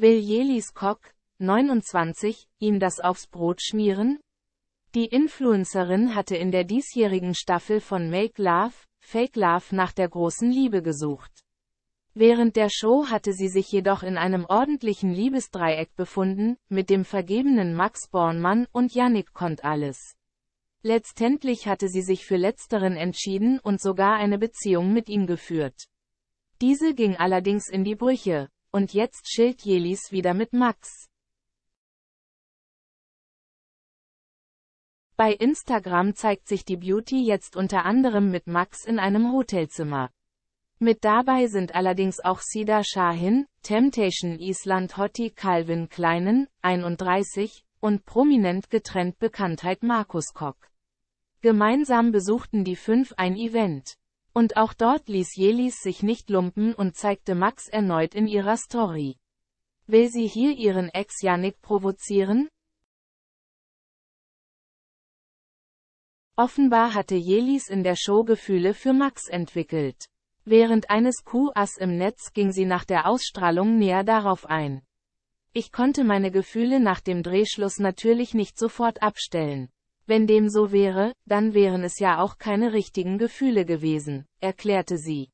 Will Jelis Kock, 29, ihm das aufs Brot schmieren? Die Influencerin hatte in der diesjährigen Staffel von Make Love, Fake Love nach der großen Liebe gesucht. Während der Show hatte sie sich jedoch in einem ordentlichen Liebesdreieck befunden, mit dem vergebenen Max Bornmann und Yannick Kont alles. Letztendlich hatte sie sich für letzteren entschieden und sogar eine Beziehung mit ihm geführt. Diese ging allerdings in die Brüche, und jetzt schilt Jelis wieder mit Max. Bei Instagram zeigt sich die Beauty jetzt unter anderem mit Max in einem Hotelzimmer. Mit dabei sind allerdings auch Sida Shahin, Temptation Island Hottie Calvin Kleinen, 31, und prominent getrennt Bekanntheit Markus Kock. Gemeinsam besuchten die fünf ein Event. Und auch dort ließ Jelis sich nicht lumpen und zeigte Max erneut in ihrer Story. Will sie hier ihren Ex Yannick provozieren? Offenbar hatte Jelis in der Show Gefühle für Max entwickelt. Während eines Q-Ass im Netz ging sie nach der Ausstrahlung näher darauf ein. Ich konnte meine Gefühle nach dem Drehschluss natürlich nicht sofort abstellen. Wenn dem so wäre, dann wären es ja auch keine richtigen Gefühle gewesen, erklärte sie.